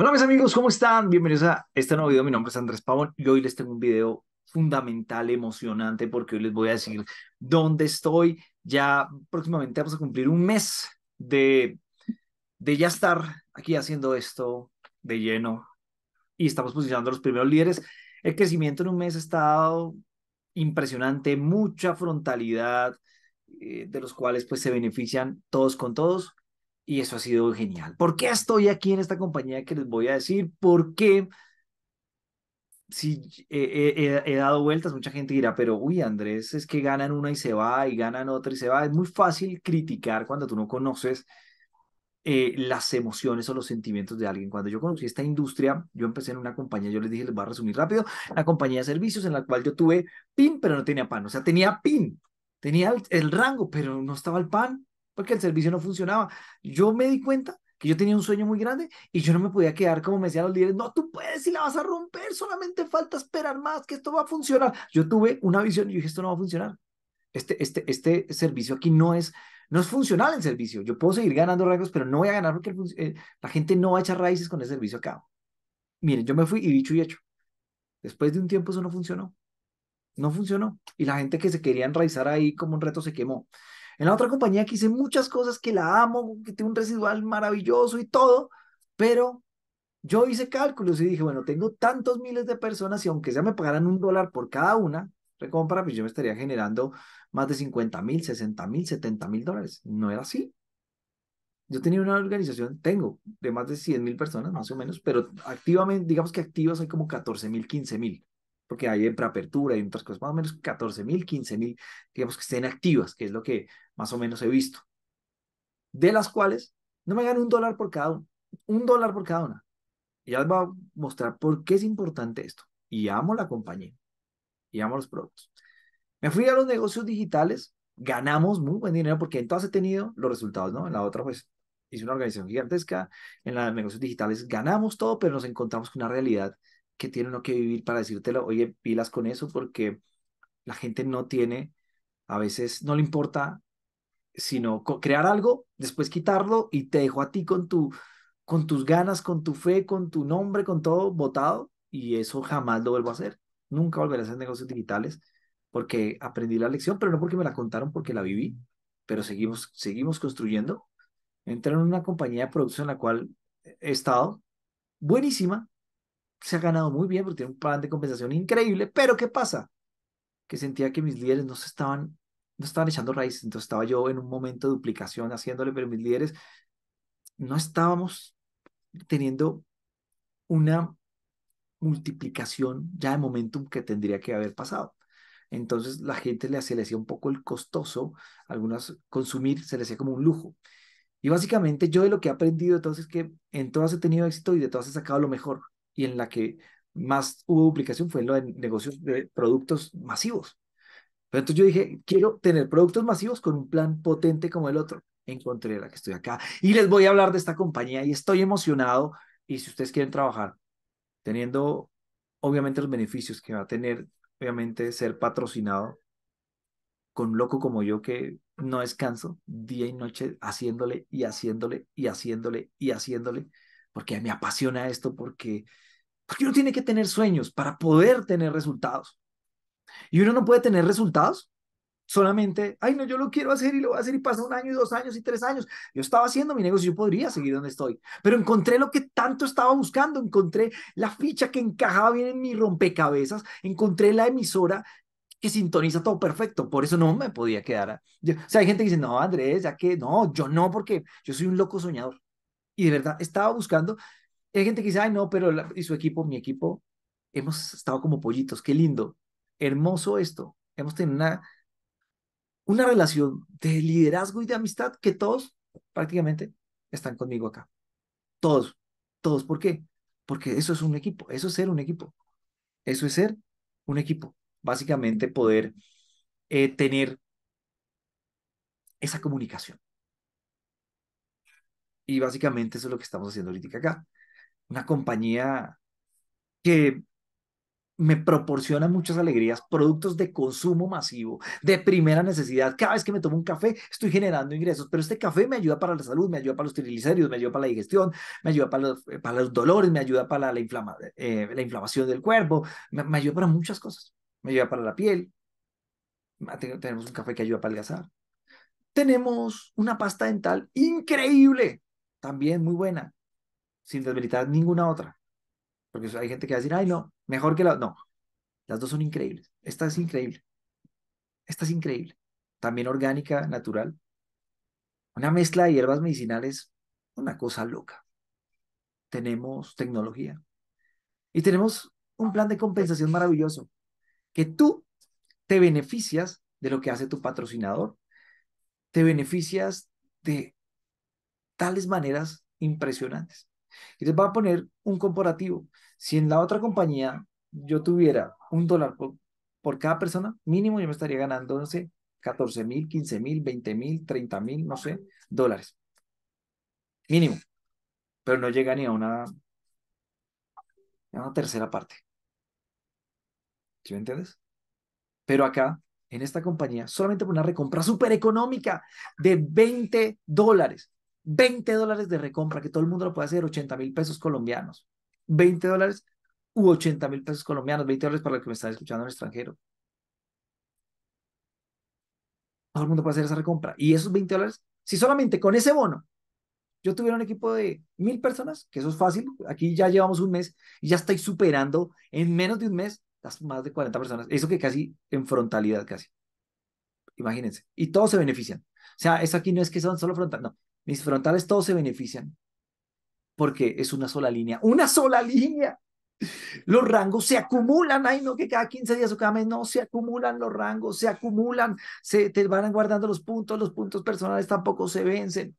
Hola mis amigos, ¿cómo están? Bienvenidos a este nuevo video. Mi nombre es Andrés Pavón y hoy les tengo un video fundamental, emocionante, porque hoy les voy a decir dónde estoy. Ya próximamente vamos a cumplir un mes de, de ya estar aquí haciendo esto de lleno y estamos posicionando a los primeros líderes. El crecimiento en un mes ha estado impresionante, mucha frontalidad, eh, de los cuales pues se benefician todos con todos y eso ha sido genial. ¿Por qué estoy aquí en esta compañía que les voy a decir? Porque qué? Si eh, eh, he, dado vueltas, mucha gente dirá, pero uy, Andrés, es que ganan una y se va, y ganan otra y se va. Es muy fácil criticar cuando tú no conoces eh, las emociones o los sentimientos de alguien. Cuando yo conocí esta industria, yo empecé en una compañía, yo les dije, les voy a resumir rápido, la compañía de servicios en la cual yo tuve PIN, pero no tenía PAN. O sea, tenía PIN, tenía el rango, pero no estaba el PAN porque el servicio no funcionaba. Yo me di cuenta que yo tenía un sueño muy grande y yo no me podía quedar como me decían los líderes, no, tú puedes y la vas a romper, solamente falta esperar más, que esto va a funcionar. Yo tuve una visión y dije, esto no va a funcionar. Este, este, este servicio aquí no es, no es funcional el servicio. Yo puedo seguir ganando rangos, pero no voy a ganar porque eh, la gente no va a echar raíces con el servicio acá. Miren, yo me fui y dicho y hecho. Después de un tiempo eso no funcionó. No funcionó. Y la gente que se quería enraizar ahí como un reto se quemó. En la otra compañía que hice muchas cosas que la amo, que tiene un residual maravilloso y todo, pero yo hice cálculos y dije, bueno, tengo tantos miles de personas y aunque sea me pagaran un dólar por cada una recompra, pues yo me estaría generando más de 50 mil, 60 mil, 70 mil dólares. No era así. Yo tenía una organización, tengo, de más de 100 mil personas más o menos, pero activamente, digamos que activas hay como 14 mil, 15 mil porque hay preapertura y otras cosas, más o menos 14 mil, 15 mil, digamos que estén activas, que es lo que más o menos he visto, de las cuales no me gano un dólar por cada una, un dólar por cada una. Y ya les voy a mostrar por qué es importante esto. Y amo la compañía, y amo los productos. Me fui a los negocios digitales, ganamos muy buen dinero porque entonces he tenido los resultados, ¿no? En la otra, pues, hice una organización gigantesca, en de negocios digitales ganamos todo, pero nos encontramos con una realidad que tiene uno que vivir para decírtelo, oye, pilas con eso, porque la gente no tiene, a veces no le importa, sino crear algo, después quitarlo y te dejo a ti con, tu, con tus ganas, con tu fe, con tu nombre, con todo votado, y eso jamás lo vuelvo a hacer. Nunca volveré a hacer negocios digitales porque aprendí la lección, pero no porque me la contaron, porque la viví, pero seguimos, seguimos construyendo. Entré en una compañía de producción en la cual he estado, buenísima, se ha ganado muy bien porque tiene un plan de compensación increíble, pero ¿qué pasa? Que sentía que mis líderes no se estaban, no estaban echando raíces, entonces estaba yo en un momento de duplicación haciéndole, pero mis líderes no estábamos teniendo una multiplicación ya de momentum que tendría que haber pasado. Entonces la gente le, hacía le hacía un poco el costoso, algunas consumir se le hacía como un lujo. Y básicamente yo de lo que he aprendido entonces es que en todas he tenido éxito y de todas he sacado lo mejor y en la que más hubo duplicación fue en lo de negocios de productos masivos. Pero entonces yo dije, quiero tener productos masivos con un plan potente como el otro. Encontré la que estoy acá y les voy a hablar de esta compañía y estoy emocionado. Y si ustedes quieren trabajar teniendo, obviamente, los beneficios que va a tener, obviamente, ser patrocinado con un loco como yo que no descanso día y noche haciéndole y haciéndole y haciéndole y haciéndole, porque me apasiona esto, porque porque uno tiene que tener sueños para poder tener resultados. Y uno no puede tener resultados solamente, ay, no, yo lo quiero hacer y lo voy a hacer y pasa un año y dos años y tres años. Yo estaba haciendo mi negocio, yo podría seguir donde estoy, pero encontré lo que tanto estaba buscando, encontré la ficha que encajaba bien en mi rompecabezas, encontré la emisora que sintoniza todo perfecto, por eso no me podía quedar. o sea, hay gente que dice, no, Andrés, ya que no, yo no, porque yo soy un loco soñador. Y de verdad, estaba buscando hay gente que dice, ay, no, pero y su equipo, mi equipo, hemos estado como pollitos, qué lindo, hermoso esto. Hemos tenido una, una relación de liderazgo y de amistad que todos prácticamente están conmigo acá. Todos, todos. ¿Por qué? Porque eso es un equipo, eso es ser un equipo. Eso es ser un equipo. Básicamente poder eh, tener esa comunicación. Y básicamente eso es lo que estamos haciendo ahorita acá una compañía que me proporciona muchas alegrías, productos de consumo masivo, de primera necesidad. Cada vez que me tomo un café, estoy generando ingresos, pero este café me ayuda para la salud, me ayuda para los triglicéridos, me ayuda para la digestión, me ayuda para los, eh, para los dolores, me ayuda para la, eh, la inflamación del cuerpo, me, ayuda para muchas cosas. Me ayuda para la piel. Ah, tenemos un café que ayuda para el algazar. Tenemos una pasta dental increíble, también muy buena, sin debilitar ninguna otra. Porque hay gente que va a decir, ay, no, mejor que la. No, las dos son increíbles. Esta es increíble. Esta es increíble. También orgánica, natural. Una mezcla de hierbas medicinales, una cosa loca. Tenemos tecnología. Y tenemos un plan de compensación maravilloso. Que tú te beneficias de lo que hace tu patrocinador. Te beneficias de tales maneras impresionantes. Y les va a poner un comparativo. Si en la otra compañía yo tuviera un dólar por, cada persona, mínimo yo me estaría ganando, no sé, 14 mil, 15 mil, 20 mil, 30 mil, no sé, dólares. Mínimo. Pero no llega ni a una, a una tercera parte. ¿Sí me entiendes? Pero acá, en esta compañía, solamente por una recompra súper económica de 20 dólares, 20 dólares de recompra, que todo el mundo lo puede hacer, 80 mil pesos colombianos. 20 dólares u 80 mil pesos colombianos, 20 dólares para el que me están escuchando en el extranjero. Todo el mundo puede hacer esa recompra. Y esos 20 dólares, si solamente con ese bono yo tuviera un equipo de mil personas, que eso es fácil, aquí ya llevamos un mes y ya estáis superando en menos de un mes las más de 40 personas. Eso que casi en frontalidad, casi. Imagínense. Y todos se benefician. O sea, eso aquí no es que son solo frontal, no. Mis frontales todos se benefician porque es una sola línea, una sola línea. Los rangos se acumulan, ay no, que cada 15 días o cada mes, no, se acumulan los rangos, se acumulan, se te van guardando los puntos, los puntos personales tampoco se vencen.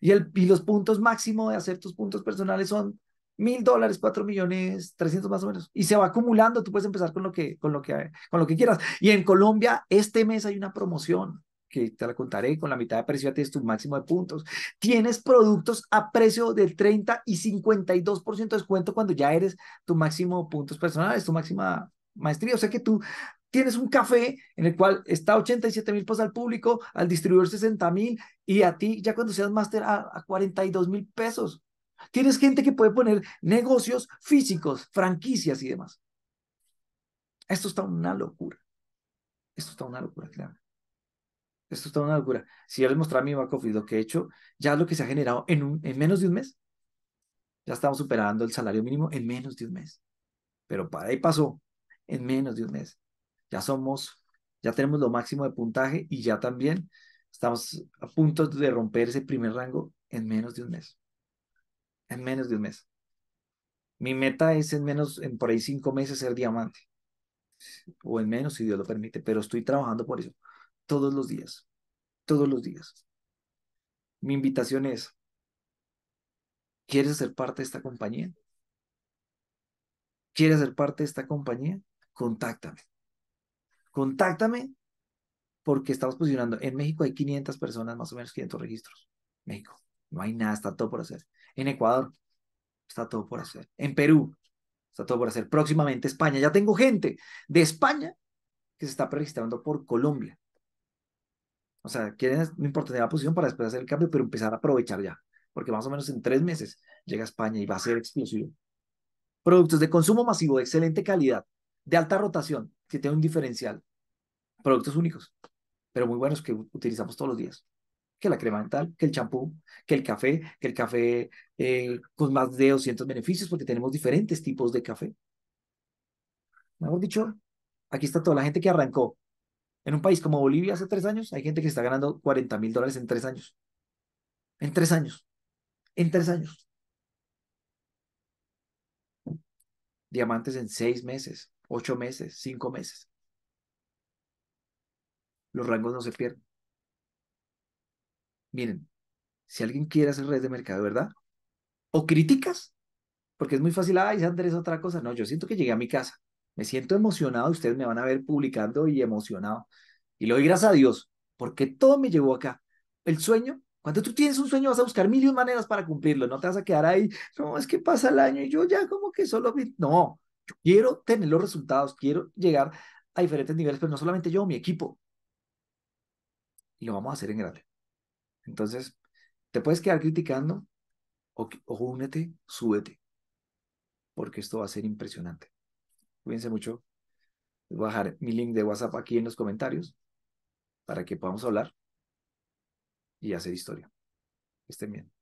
Y, el, y los puntos máximos de hacer tus puntos personales son mil dólares, cuatro millones, trescientos más o menos. Y se va acumulando, tú puedes empezar con lo, que, con, lo que, con lo que quieras. Y en Colombia, este mes hay una promoción que te la contaré, con la mitad de precio ya tienes tu máximo de puntos. Tienes productos a precio del 30 y 52% de descuento cuando ya eres tu máximo puntos personales, tu máxima maestría. O sea que tú tienes un café en el cual está 87 mil pesos al público, al distribuidor 60 mil y a ti ya cuando seas máster a, a 42 mil pesos. Tienes gente que puede poner negocios físicos, franquicias y demás. Esto está una locura. Esto está una locura, claro esto está una locura. Si yo les mostrara mi back office lo que he hecho, ya lo que se ha generado en, un, en menos de un mes, ya estamos superando el salario mínimo en menos de un mes. Pero para ahí pasó, en menos de un mes. Ya somos, ya tenemos lo máximo de puntaje y ya también estamos a punto de romper ese primer rango en menos de un mes. En menos de un mes. Mi meta es en menos, en por ahí cinco meses ser diamante. O en menos, si Dios lo permite, pero estoy trabajando por eso todos los días, todos los días. Mi invitación es, ¿quieres ser parte de esta compañía? ¿Quieres ser parte de esta compañía? Contáctame. Contáctame porque estamos posicionando. En México hay 500 personas, más o menos 500 registros. México, no hay nada, está todo por hacer. En Ecuador, está todo por hacer. En Perú, está todo por hacer. Próximamente España, ya tengo gente de España que se está registrando por Colombia. O sea, quieren, no importa, tener la posición para después hacer el cambio, pero empezar a aprovechar ya, porque más o menos en tres meses llega a España y va a ser explosivo. Productos de consumo masivo, de excelente calidad, de alta rotación, que tiene un diferencial. Productos únicos, pero muy buenos que utilizamos todos los días. Que la crema dental, que el champú, que el café, que el café eh, con más de 200 beneficios, porque tenemos diferentes tipos de café. Mejor dicho, aquí está toda la gente que arrancó en un país como Bolivia hace tres años hay gente que está ganando 40 mil dólares en tres años. En tres años. En tres años. Diamantes en seis meses, ocho meses, cinco meses. Los rangos no se pierden. Miren, si alguien quiere hacer redes de mercado, ¿verdad? O críticas porque es muy fácil, ay, es otra cosa. No, yo siento que llegué a mi casa. Me siento emocionado, ustedes me van a ver publicando y emocionado. Y lo doy gracias a Dios, porque todo me llevó acá. El sueño, cuando tú tienes un sueño vas a buscar mil y maneras para cumplirlo, no te vas a quedar ahí, no, es que pasa el año y yo ya como que solo... No, yo quiero tener los resultados, quiero llegar a diferentes niveles, pero no solamente yo, mi equipo. Y lo vamos a hacer en grande. Entonces, te puedes quedar criticando o, o únete, súbete, porque esto va a ser impresionante. Cuídense mucho. Les voy a dejar mi link de WhatsApp aquí en los comentarios para que podamos hablar y hacer historia. Que estén bien.